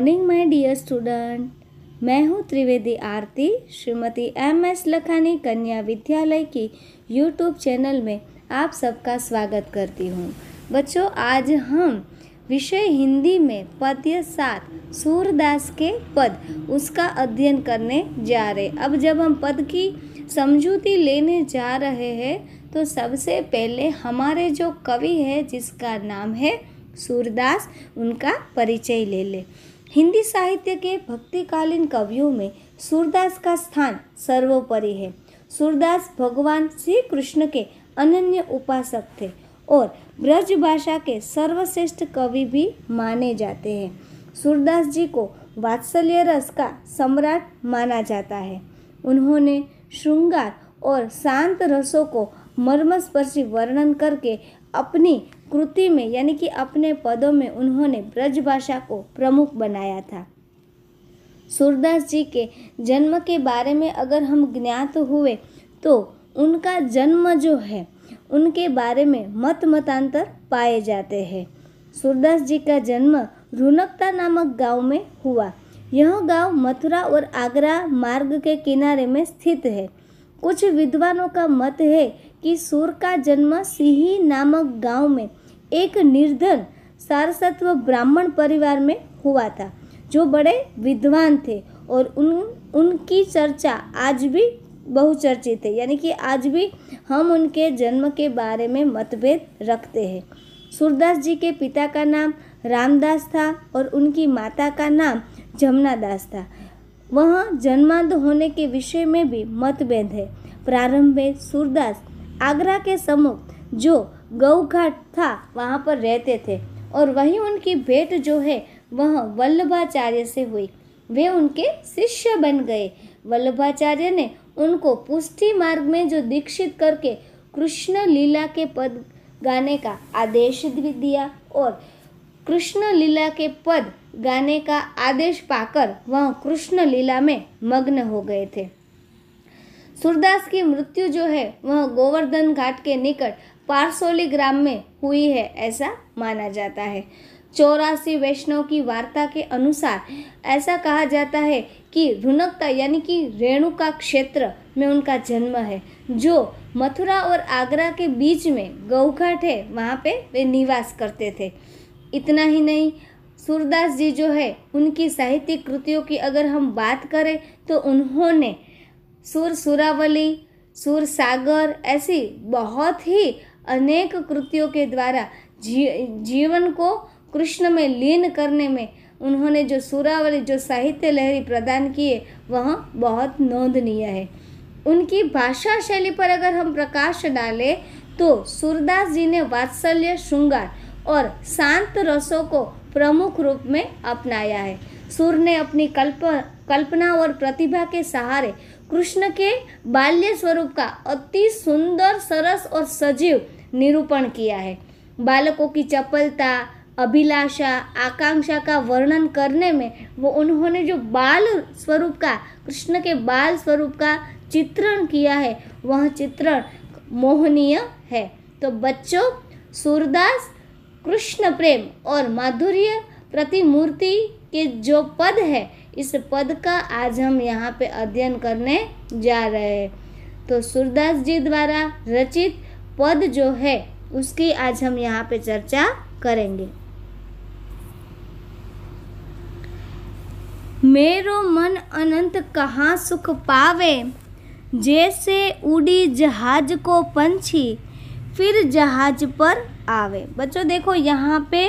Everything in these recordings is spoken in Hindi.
मॉर्निंग माय डियर स्टूडेंट मैं हूं त्रिवेदी आरती श्रीमती एम एस लखानी कन्या विद्यालय की यूट्यूब चैनल में आप सबका स्वागत करती हूं बच्चों आज हम विषय हिंदी में पद्य सात सूरदास के पद उसका अध्ययन करने जा रहे अब जब हम पद की समझूती लेने जा रहे हैं तो सबसे पहले हमारे जो कवि है जिसका नाम है सूरदास उनका परिचय ले ले हिंदी साहित्य के भक्तिकालीन कवियों में सूरदास का स्थान सर्वोपरि है सूरदास भगवान श्री कृष्ण के अनन्य उपासक थे और ब्रज भाषा के सर्वश्रेष्ठ कवि भी माने जाते हैं सूरदास जी को वात्सल्य रस का सम्राट माना जाता है उन्होंने श्रृंगार और शांत रसों को मर्मस्पर्शी वर्णन करके अपनी कृति में यानी कि अपने पदों में उन्होंने ब्रजभाषा को प्रमुख बनाया था सूरदास जी के जन्म के बारे में अगर हम ज्ञात हुए तो उनका जन्म जो है उनके बारे में मत मतांतर पाए जाते हैं सूरदास जी का जन्म रुनकता नामक गांव में हुआ यह गांव मथुरा और आगरा मार्ग के किनारे में स्थित है कुछ विद्वानों का मत है कि सूर का जन्म सिही नामक गांव में एक निर्धन सारसत्व ब्राह्मण परिवार में हुआ था जो बड़े विद्वान थे और उन उनकी चर्चा आज भी बहुचर्चित है यानी कि आज भी हम उनके जन्म के बारे में मतभेद रखते हैं सूरदास जी के पिता का नाम रामदास था और उनकी माता का नाम जमुनादास था वह जन्मांध होने के विषय में भी मतभेद है प्रारंभ में सूरदास आगरा के समुख जो गऊ घाट था वहाँ पर रहते थे और वहीं उनकी भेंट जो है वह वल्लभाचार्य से हुई वे उनके शिष्य बन गए वल्लभाचार्य ने उनको पुष्टि मार्ग में जो दीक्षित करके कृष्ण लीला के पद गाने का आदेश भी दिया और कृष्ण लीला के पद गाने का आदेश पाकर वह कृष्ण लीला में मग्न हो गए थे सूरदास की मृत्यु जो है वह गोवर्धन घाट के निकट पारसोली ग्राम में हुई है ऐसा माना जाता है चौरासी वैष्णव की वार्ता के अनुसार ऐसा कहा जाता है कि रुनकता यानी कि रेणुका क्षेत्र में उनका जन्म है जो मथुरा और आगरा के बीच में गौघाट है वहाँ पे वे निवास करते थे इतना ही नहीं सूरदास जी जो है उनकी साहित्यिक कृतियों की अगर हम बात करें तो उन्होंने सुर सुरावली सुर सागर ऐसी बहुत ही अनेक कृतियों के द्वारा जी, जीवन को कृष्ण में लीन करने में उन्होंने जो सूरावली जो साहित्य लहरी प्रदान किए वह बहुत नोंदनीय है उनकी भाषा शैली पर अगर हम प्रकाश डालें तो सूरदास जी ने वात्सल्य श्रृंगार और शांत रसों को प्रमुख रूप में अपनाया है सूर ने अपनी कल्प कल्पना और प्रतिभा के सहारे कृष्ण के बाल्य स्वरूप का अति सुंदर सरस और सजीव निरूपण किया है बालकों की चपलता अभिलाषा आकांक्षा का वर्णन करने में वो उन्होंने जो बाल स्वरूप का कृष्ण के बाल स्वरूप का चित्रण किया है वह चित्रण मोहनीय है तो बच्चों सूरदास कृष्ण प्रेम और माधुर्य प्रतिमूर्ति के जो पद है इस पद का आज हम यहाँ पे अध्ययन करने जा रहे हैं तो सूरदास जी द्वारा रचित पद जो है उसकी आज हम यहाँ पे चर्चा करेंगे मेरो मन अनंत कहाँ सुख पावे जैसे उड़ी जहाज को पंछी फिर जहाज पर आवे बच्चों देखो यहाँ पे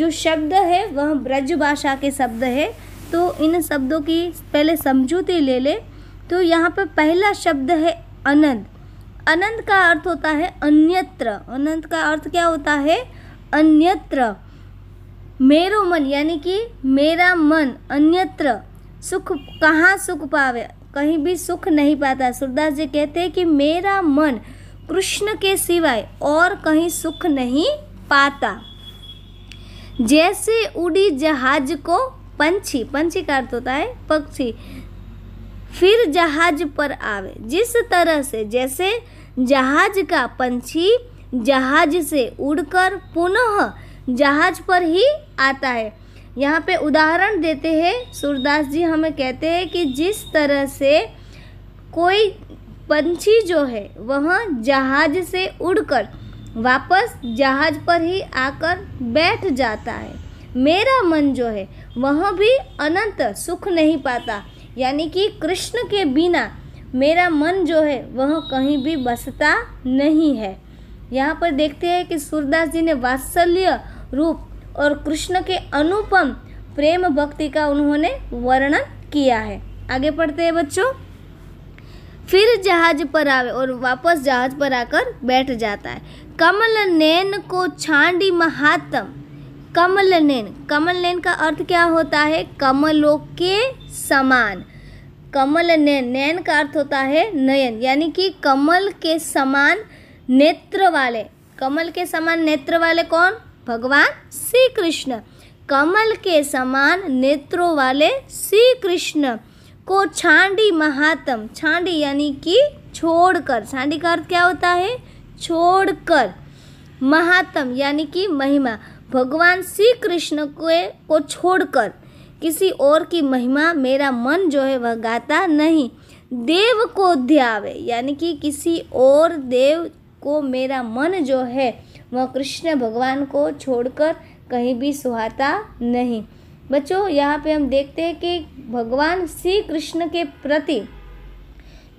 जो शब्द है वह ब्रज भाषा के शब्द है तो इन शब्दों की पहले समझूती ले ले तो यहाँ पर पहला शब्द है अनंत अनंत का अर्थ होता है अन्यत्र अनंत का अर्थ क्या होता है अन्यत्र मेरो मन यानी कि मेरा मन अन्यत्र सुख कहाँ सुख पावे कहीं भी सुख नहीं पाता सुरदास जी कहते हैं कि मेरा मन कृष्ण के सिवाय और कहीं सुख नहीं पाता जैसे उड़ी जहाज को पंछी पंछी का अर्थ होता है पक्षी फिर जहाज पर आवे जिस तरह से जैसे जहाज का पंछी जहाज से उड़कर पुनः जहाज पर ही आता है यहाँ पे उदाहरण देते हैं सूरदास जी हमें कहते हैं कि जिस तरह से कोई पंछी जो है वह जहाज से उड़कर वापस जहाज पर ही आकर बैठ जाता है मेरा मन जो है वह भी अनंत सुख नहीं पाता यानी कि कृष्ण के बिना मेरा मन जो है वह कहीं भी बसता नहीं है यहाँ पर देखते हैं कि सूरदास जी ने वात्सल्य रूप और कृष्ण के अनुपम प्रेम भक्ति का उन्होंने वर्णन किया है आगे पढ़ते हैं बच्चों फिर जहाज पर आवे और वापस जहाज पर आकर बैठ जाता है कमल नैन को छांडी महात्म कमल नैन कमल नैन का अर्थ क्या होता है कमलों के समान कमल नयन नयन का अर्थ होता है नयन यानी कि कमल के समान नेत्र वाले कमल के समान नेत्र वाले कौन भगवान श्री कृष्ण कमल के समान नेत्रों वाले श्री कृष्ण को छांडी महात्म छांडी यानी कि छोड़कर छांडी का अर्थ क्या होता है छोड़कर महात्म यानी कि महिमा भगवान श्री कृष्ण को छोड़कर किसी और की महिमा मेरा मन जो है वह गाता नहीं देव को ध्यावे यानी कि किसी और देव को मेरा मन जो है वह कृष्ण भगवान को छोड़कर कहीं भी सुहाता नहीं बच्चों यहाँ पे हम देखते हैं कि भगवान श्री कृष्ण के प्रति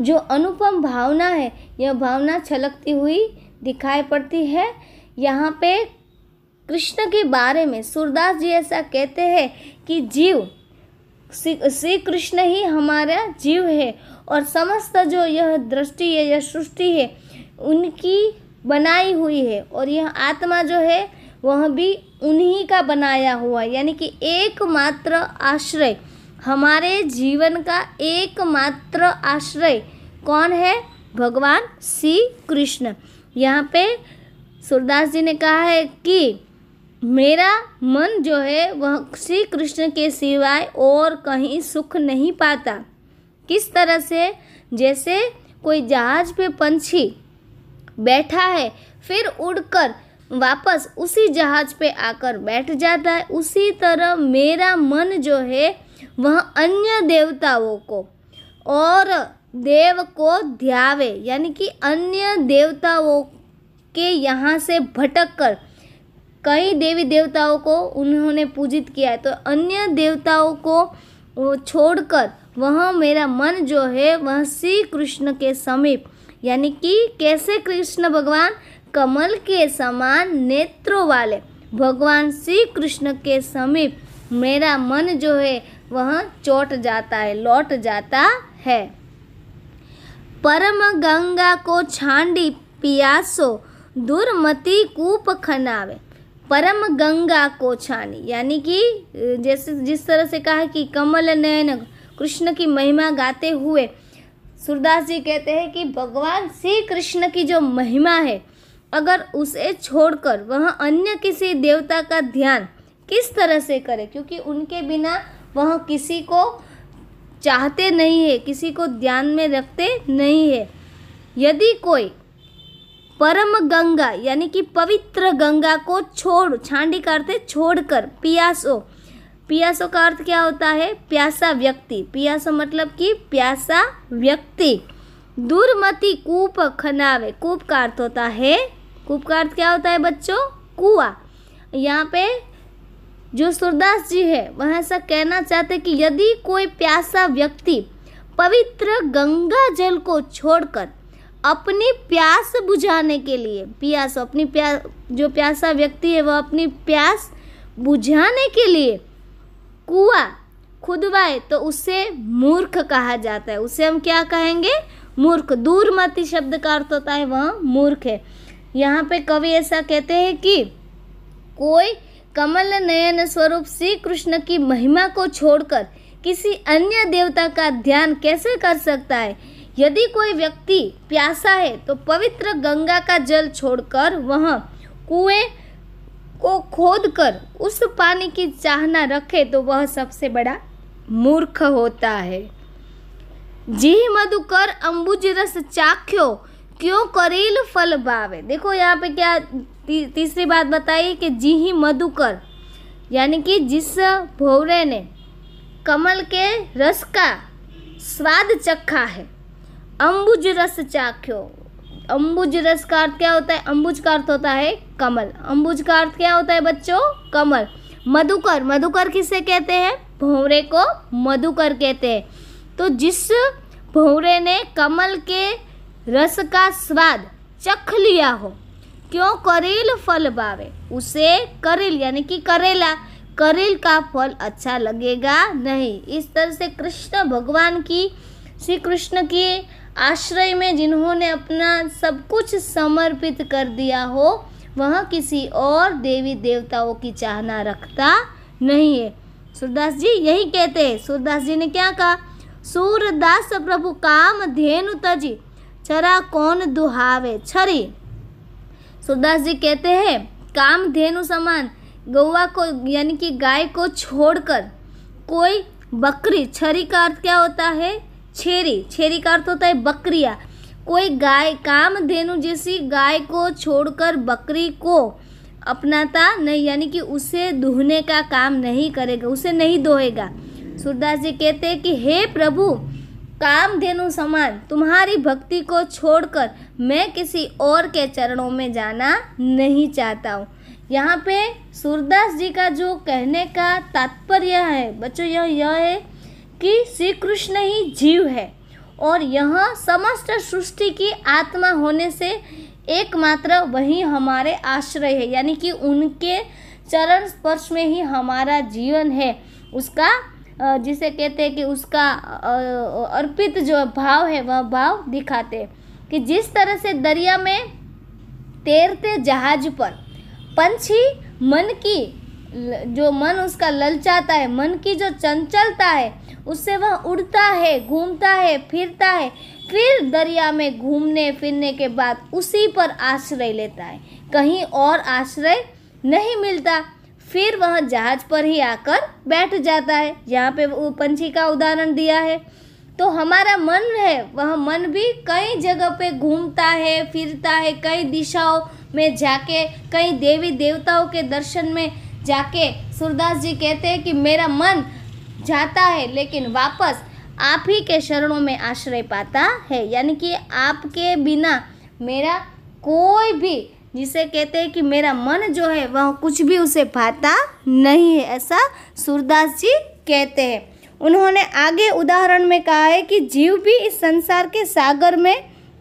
जो अनुपम भावना है यह भावना छलकती हुई दिखाई पड़ती है यहाँ पे कृष्ण के बारे में सूरदास जी ऐसा कहते हैं कि जीव श्री कृष्ण ही हमारा जीव है और समस्त जो यह दृष्टि है यह सृष्टि है उनकी बनाई हुई है और यह आत्मा जो है वह भी उन्हीं का बनाया हुआ यानी कि एकमात्र आश्रय हमारे जीवन का एकमात्र आश्रय कौन है भगवान श्री कृष्ण यहाँ पे सूरदास जी ने कहा है कि मेरा मन जो है वह श्री कृष्ण के सिवाय और कहीं सुख नहीं पाता किस तरह से जैसे कोई जहाज पे पंछी बैठा है फिर उड़कर वापस उसी जहाज पे आकर बैठ जाता है उसी तरह मेरा मन जो है वह अन्य देवताओं को और देव को ध्यावे यानी कि अन्य देवताओं के यहाँ से भटक कर कई देवी देवताओं को उन्होंने पूजित किया है तो अन्य देवताओं को छोड़कर वह मेरा मन जो है वह श्री कृष्ण के समीप यानी कि कैसे कृष्ण भगवान कमल के समान नेत्रों वाले भगवान श्री कृष्ण के समीप मेरा मन जो है वह चोट जाता है लौट जाता है परम गंगा को छांडी पियासो दुर्मति कूप खनावे परम गंगा को छानी यानी कि जैसे जिस तरह से कहा कि कमल नयन कृष्ण की महिमा गाते हुए सूरदास जी कहते हैं कि भगवान श्री कृष्ण की जो महिमा है अगर उसे छोड़कर वह अन्य किसी देवता का ध्यान किस तरह से करे क्योंकि उनके बिना वह किसी को चाहते नहीं है किसी को ध्यान में रखते नहीं है यदि कोई परम गंगा यानी कि पवित्र गंगा को छोड़ छांडी का अर्थ छोड़कर पियासो पियासो का अर्थ क्या होता है प्यासा व्यक्ति पियासो मतलब कि प्यासा व्यक्ति दूरमती कूप खनावे कूप का अर्थ होता है कूप का अर्थ क्या होता है बच्चों कुआ यहाँ पे जो सूरदास जी है वह ऐसा कहना चाहते कि यदि कोई प्यासा व्यक्ति पवित्र गंगा जल को छोड़कर अपनी प्यास बुझाने के लिए प्यास अपनी प्यास जो प्यासा व्यक्ति है वह अपनी प्यास बुझाने के लिए कुआ खुदवाए तो उसे मूर्ख कहा जाता है उसे हम क्या कहेंगे मूर्ख दूरमती शब्द का अर्थ होता है वह मूर्ख है यहाँ पे कवि ऐसा कहते हैं कि कोई कमल नयन स्वरूप श्री कृष्ण की महिमा को छोड़कर किसी अन्य देवता का ध्यान कैसे कर सकता है यदि कोई व्यक्ति प्यासा है तो पवित्र गंगा का जल छोड़कर वह कुएं को खोदकर कर उस पानी की चाहना रखे तो वह सबसे बड़ा मूर्ख होता है जी मधुकर अम्बुज रस चाख्यो क्यों करील फल भावे देखो यहाँ पे क्या ती, तीसरी बात बताइए कि जी ही मधुकर यानी कि जिस भोवरे ने कमल के रस का स्वाद चखा है अम्बुज रस चाख्यो अम्बुज रस का अर्थ क्या होता है अम्बुज का अर्थ होता है कमल अम्बुज का अर्थ क्या होता है बच्चों कमल मधुकर मधुकर किसे कहते हैं भौरे को मधुकर कहते हैं तो जिस भौरे ने कमल के रस का स्वाद चख लिया हो क्यों करेल फल बावे उसे करेल यानी कि करेला करेल का फल अच्छा लगेगा नहीं इस तरह से कृष्ण भगवान की श्री कृष्ण की आश्रय में जिन्होंने अपना सब कुछ समर्पित कर दिया हो वह किसी और देवी देवताओं की चाहना रखता नहीं है सूरदास जी यही कहते हैं सूरदास जी ने क्या कहा सूरदास प्रभु काम धेनु तजी चरा कौन दुहावे छरी सूरदास जी कहते हैं काम धेनु समान गौवा को यानी कि गाय को छोड़कर कोई बकरी छरी का अर्थ क्या होता है छेरी छेरी का अर्थ होता है बकरिया कोई गाय काम धेनु जैसी गाय को छोड़कर बकरी को अपनाता नहीं यानी कि उसे दुहने का काम नहीं करेगा उसे नहीं दोहेगा सूरदास जी कहते हैं कि हे प्रभु काम धेनु समान तुम्हारी भक्ति को छोड़कर मैं किसी और के चरणों में जाना नहीं चाहता हूँ यहाँ पे सूरदास जी का जो कहने का तात्पर्य है बच्चों यह यह है कि श्री कृष्ण ही जीव है और यह समस्त सृष्टि की आत्मा होने से एकमात्र वही हमारे आश्रय है यानी कि उनके चरण स्पर्श में ही हमारा जीवन है उसका जिसे कहते हैं कि उसका अर्पित जो भाव है वह भाव दिखाते कि जिस तरह से दरिया में तैरते जहाज पर पंछी मन की जो मन उसका ललचाता है मन की जो चंचलता है उससे वह उड़ता है घूमता है फिरता है फिर दरिया में घूमने फिरने के बाद उसी पर आश्रय लेता है कहीं और आश्रय नहीं मिलता फिर वह जहाज पर ही आकर बैठ जाता है यहाँ पे वो पंछी का उदाहरण दिया है तो हमारा मन है वह मन भी कई जगह पे घूमता है फिरता है कई दिशाओं में जाके कई देवी देवताओं के दर्शन में जाके सूरदास जी कहते हैं कि मेरा मन जाता है लेकिन वापस आप ही के शरणों में आश्रय पाता है यानी कि आपके बिना मेरा कोई भी जिसे कहते हैं कि मेरा मन जो है वह कुछ भी उसे भाता नहीं है ऐसा सूरदास जी कहते हैं उन्होंने आगे उदाहरण में कहा है कि जीव भी इस संसार के सागर में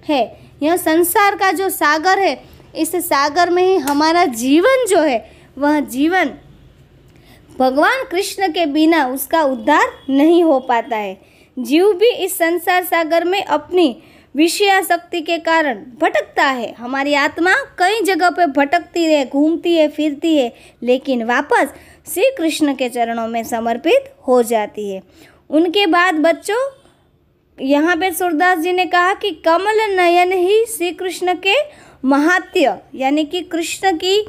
है यह संसार का जो सागर है इस सागर में ही हमारा जीवन जो है वह जीवन भगवान कृष्ण के बिना उसका उद्धार नहीं हो पाता है जीव भी इस संसार सागर में अपनी विषयाशक्ति के कारण भटकता है हमारी आत्मा कई जगह पे भटकती है घूमती है फिरती है लेकिन वापस श्री कृष्ण के चरणों में समर्पित हो जाती है उनके बाद बच्चों यहाँ पे सूरदास जी ने कहा कि कमल नयन ही श्री कृष्ण के महात्य यानी कि कृष्ण की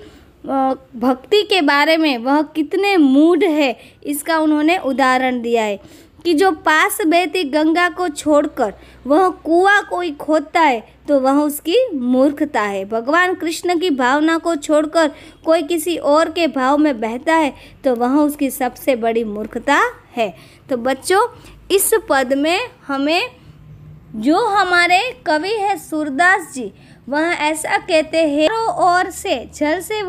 भक्ति के बारे में वह कितने मूड है इसका उन्होंने उदाहरण दिया है कि जो पास बहती गंगा को छोड़कर वह कुआं कोई खोदता है तो वह उसकी मूर्खता है भगवान कृष्ण की भावना को छोड़कर कोई किसी और के भाव में बहता है तो वह उसकी सबसे बड़ी मूर्खता है तो बच्चों इस पद में हमें जो हमारे कवि है सूरदास जी वह ऐसा कहते हैं और से जल से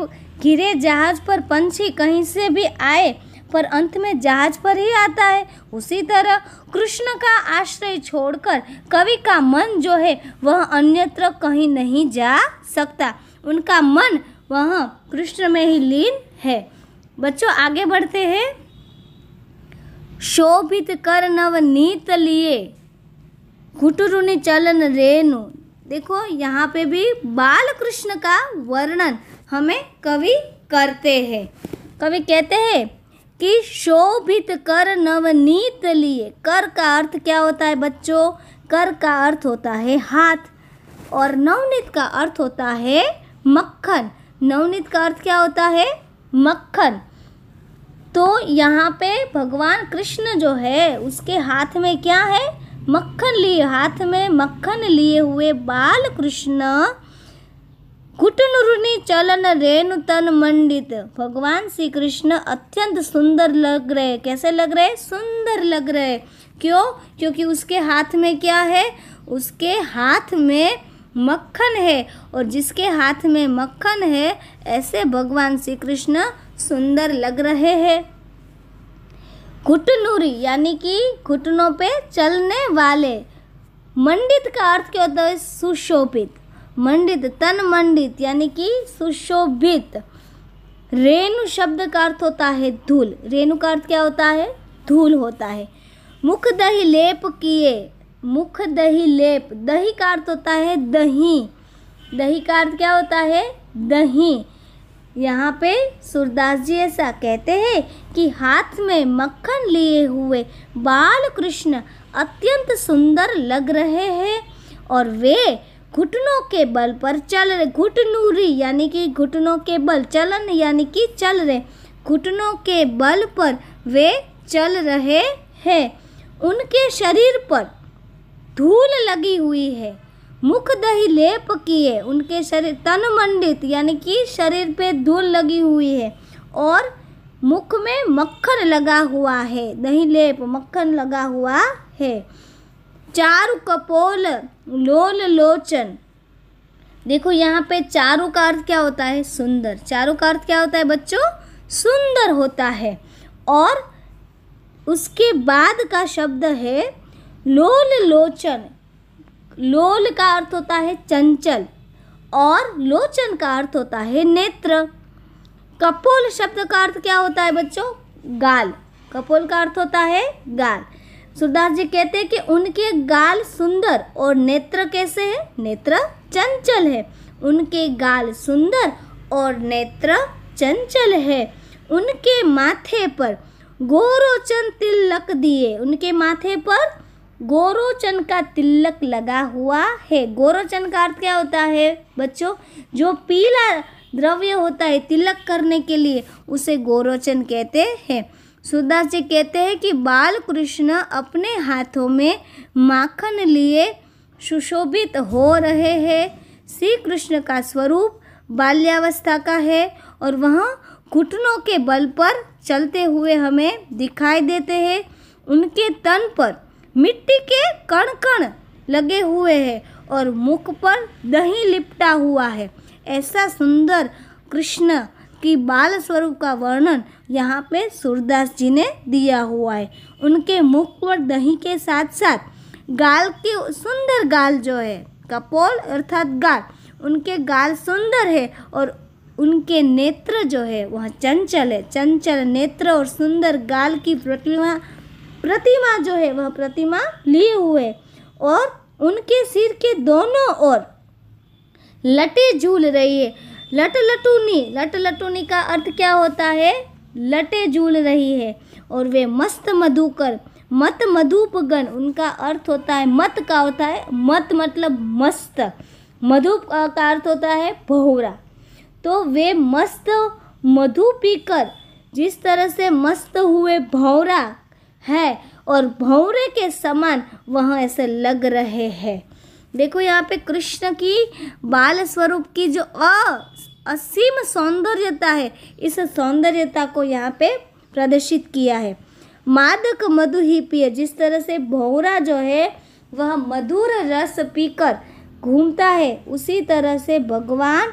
घिरे जहाज पर पंछी कहीं से भी आए पर अंत में जहाज पर ही आता है उसी तरह कृष्ण का आश्रय छोड़कर कवि का मन जो है वह अन्यत्र कहीं नहीं जा सकता उनका मन वह कृष्ण में ही लीन है बच्चों आगे बढ़ते हैं शोभित कर नवनीत लिए घुटुरुनि चलन रेणु देखो यहाँ पे भी बाल कृष्ण का वर्णन हमें कवि करते हैं कवि कहते हैं कि शोभित कर नवनीत लिए कर का अर्थ क्या होता है बच्चों कर का अर्थ होता है हाथ और नवनीत का अर्थ होता है मक्खन नवनीत का अर्थ क्या होता है मक्खन तो यहाँ पे भगवान कृष्ण जो है उसके हाथ में क्या है मक्खन लिए हाथ में मक्खन लिए हुए बाल कृष्ण कुटनुरुनी चलन रेणु तन मंडित भगवान श्री कृष्ण अत्यंत सुंदर लग रहे कैसे लग रहे सुंदर लग रहे क्यों क्योंकि उसके हाथ में क्या है उसके हाथ में मक्खन है और जिसके हाथ में मक्खन है ऐसे भगवान श्री कृष्ण सुंदर लग रहे हैं घुटनूरी यानी कि घुटनों पे चलने वाले मंडित का अर्थ क्या होता है सुशोभित मंडित तन मंडित यानी कि सुशोभित रेणु शब्द का अर्थ होता है धूल रेणु का अर्थ क्या होता है धूल होता है मुख दही लेप किए मुख दही लेप दही का अर्थ होता है दही दही का अर्थ क्या होता है दही यहाँ पे सूरदास जी ऐसा कहते हैं कि हाथ में मक्खन लिए हुए बाल कृष्ण अत्यंत सुंदर लग रहे हैं और वे घुटनों के बल पर चल रहे घुटनूरी यानी कि घुटनों के बल चलन यानी कि चल रहे घुटनों के बल पर वे चल रहे हैं उनके शरीर पर धूल लगी हुई है मुख दही लेप किए उनके शरीर तन मंडित यानी कि शरीर पे धूल लगी हुई है और मुख में मक्खन लगा हुआ है दही लेप मक्खन लगा हुआ है चारु कपोल लोल लोचन देखो यहाँ पे चारु का अर्थ क्या होता है सुंदर चारु का अर्थ क्या होता है बच्चों सुंदर होता है और उसके बाद का शब्द है लोल लोचन लोल का अर्थ होता है चंचल और लोचन का अर्थ होता है नेत्र कपोल शब्द का अर्थ क्या होता है बच्चों गाल कपोल का अर्थ होता है गाल सुरदास जी कहते हैं कि उनके गाल सुंदर और नेत्र कैसे है नेत्र चंचल है उनके गाल सुंदर और नेत्र चंचल है उनके माथे पर गोरोचन तिलक दिए उनके माथे पर गोरोचन का तिलक लगा हुआ है गोरोचन का अर्थ क्या होता है बच्चों जो पीला द्रव्य होता है तिलक करने के लिए उसे गोरोचन कहते हैं सुदास जी कहते हैं कि बाल कृष्ण अपने हाथों में माखन लिए सुशोभित हो रहे हैं श्री कृष्ण का स्वरूप बाल्यावस्था का है और वह घुटनों के बल पर चलते हुए हमें दिखाई देते हैं उनके तन पर मिट्टी के कण कण लगे हुए हैं और मुख पर दही लिपटा हुआ है ऐसा सुंदर कृष्ण की बाल स्वरूप का वर्णन यहाँ पे सूरदास जी ने दिया हुआ है उनके मुख पर दही के साथ साथ गाल की सुंदर गाल जो है कपोल अर्थात गाल उनके गाल सुंदर है और उनके नेत्र जो है वह चंचल है चंचल नेत्र और सुंदर गाल की प्रतिमा प्रतिमा जो है वह प्रतिमा लिए हुए और उनके सिर के दोनों ओर लटे झूल रही है लट लटूनी लट लटूनी का अर्थ क्या होता है लटे झूल रही है और वे मस्त मधुकर मत मधुपगन उनका अर्थ होता है मत का होता है मत मतलब मस्त मधु का अर्थ होता है भोरा तो वे मस्त मधु पीकर जिस तरह से मस्त हुए भौरा है और भौरे के समान वह ऐसे लग रहे हैं देखो यहाँ पे कृष्ण की बाल स्वरूप की जो अ असीम सौंदर्यता है इस सौंदर्यता को यहाँ पे प्रदर्शित किया है मादक मधु ही पिए जिस तरह से भौरा जो है वह मधुर रस पीकर घूमता है उसी तरह से भगवान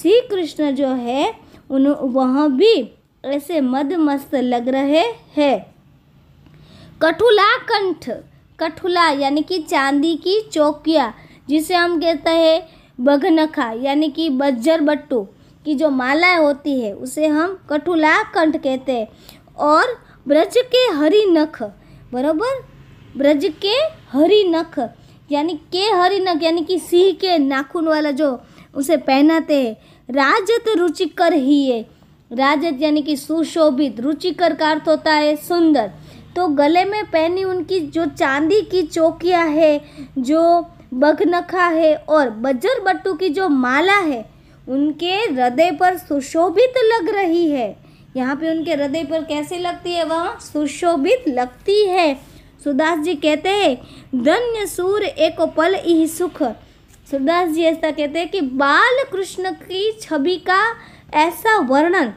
श्री कृष्ण जो है उन वह भी ऐसे मदमस्त लग रहे हैं कठुला कंठ कठुला यानी कि चांदी की चौकिया जिसे हम कहते हैं बघनखा यानी कि बज्जर बट्टू की जो मालाएं होती है उसे हम कठुला कंठ कहते हैं और ब्रज के हरी नख बराबर ब्रज के हरी नख यानी के हरी नख यानी कि सिंह के नाखून वाला जो उसे पहनाते हैं राजत रुचिकर ही है राजत यानी कि सुशोभित रुचिकर का अर्थ होता है सुंदर तो गले में पहनी उनकी जो चांदी की चौकियाँ है जो बगनखा है और बजर बट्टू की जो माला है उनके हृदय पर सुशोभित लग रही है यहाँ पे उनके हृदय पर कैसे लगती है वह सुशोभित लगती है सुदास जी कहते हैं धन्य सूर एक पल ही सुख सुदास जी ऐसा कहते हैं कि बाल कृष्ण की छवि का ऐसा वर्णन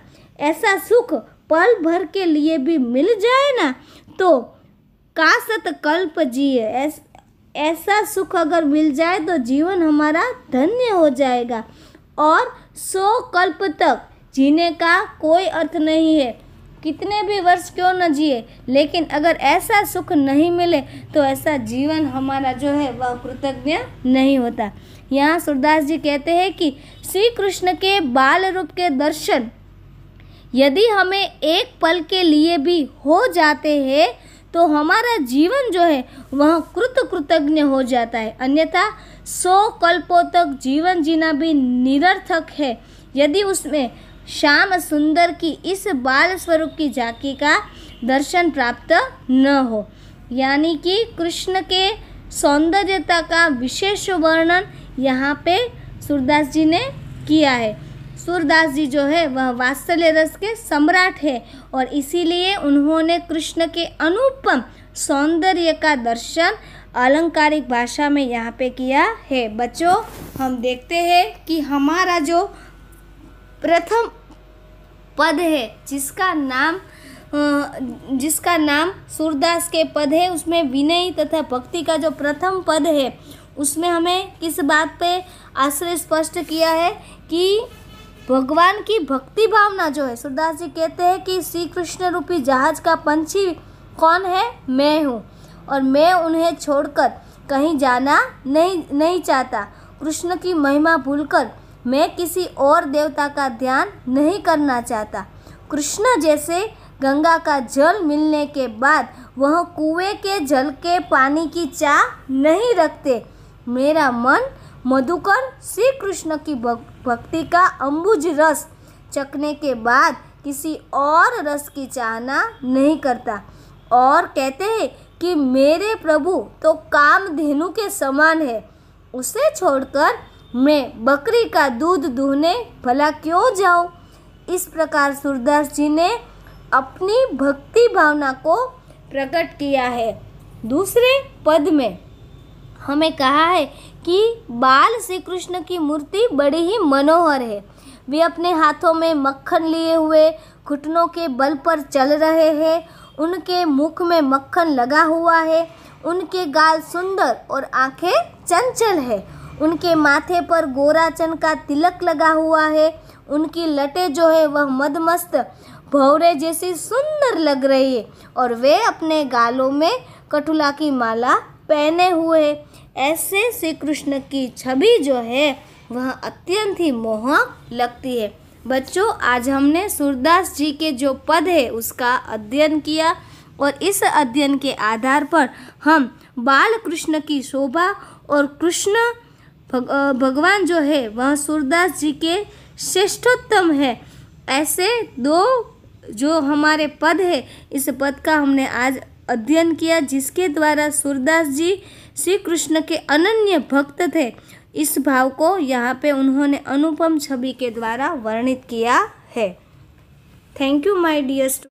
ऐसा सुख पल भर के लिए भी मिल जाए ना तो का सतकल्प जिए ऐस, ऐसा सुख अगर मिल जाए तो जीवन हमारा धन्य हो जाएगा और सौ कल्प तक जीने का कोई अर्थ नहीं है कितने भी वर्ष क्यों न जिए लेकिन अगर ऐसा सुख नहीं मिले तो ऐसा जीवन हमारा जो है वह कृतज्ञ नहीं होता यहाँ सुरदास जी कहते हैं कि श्री कृष्ण के बाल रूप के दर्शन यदि हमें एक पल के लिए भी हो जाते हैं तो हमारा जीवन जो है वह कृत कृतज्ञ हो जाता है अन्यथा सौ कल्पों तक जीवन जीना भी निरर्थक है यदि उसमें श्याम सुंदर की इस बाल स्वरूप की झांकी का दर्शन प्राप्त न हो यानी कि कृष्ण के सौंदर्यता का विशेष वर्णन यहाँ पे सूरदास जी ने किया है सूरदास जी जो है वह वात्सल्य रस के सम्राट है और इसीलिए उन्होंने कृष्ण के अनुपम सौंदर्य का दर्शन अलंकारिक भाषा में यहाँ पे किया है बच्चों हम देखते हैं कि हमारा जो प्रथम पद है जिसका नाम जिसका नाम सूरदास के पद है उसमें विनय तथा भक्ति का जो प्रथम पद है उसमें हमें किस बात पे आश्रय स्पष्ट किया है कि भगवान की भक्ति भावना जो है सुरदास जी कहते हैं कि श्री कृष्ण रूपी जहाज का पंछी कौन है मैं हूँ और मैं उन्हें छोड़कर कहीं जाना नहीं नहीं चाहता कृष्ण की महिमा भूलकर मैं किसी और देवता का ध्यान नहीं करना चाहता कृष्ण जैसे गंगा का जल मिलने के बाद वह कुएं के जल के पानी की चाह नहीं रखते मेरा मन मधुकर श्री कृष्ण की भक्ति का अम्बुज रस चखने के बाद किसी और रस की चाहना नहीं करता और कहते हैं कि मेरे प्रभु तो कामधेनु के समान है उसे छोड़कर मैं बकरी का दूध दूहने भला क्यों जाऊँ इस प्रकार सूरदास जी ने अपनी भक्ति भावना को प्रकट किया है दूसरे पद में हमें कहा है कि बाल श्री कृष्ण की मूर्ति बड़ी ही मनोहर है वे अपने हाथों में मक्खन लिए हुए घुटनों के बल पर चल रहे हैं उनके मुख में मक्खन लगा हुआ है उनके गाल सुंदर और आंखें चंचल है उनके माथे पर गोराचन का तिलक लगा हुआ है उनकी लटे जो है वह मदमस्त भौरे जैसी सुंदर लग रही है और वे अपने गालों में कटुला की माला पहने हुए है ऐसे श्री कृष्ण की छवि जो है वह अत्यंत ही मोहक लगती है बच्चों आज हमने सूरदास जी के जो पद है उसका अध्ययन किया और इस अध्ययन के आधार पर हम बाल कृष्ण की शोभा और कृष्ण भगवान जो है वह सूरदास जी के श्रेष्ठोत्तम है ऐसे दो जो हमारे पद है इस पद का हमने आज अध्ययन किया जिसके द्वारा सूरदास जी श्री कृष्ण के अनन्य भक्त थे इस भाव को यहाँ पे उन्होंने अनुपम छवि के द्वारा वर्णित किया है थैंक यू माय डियर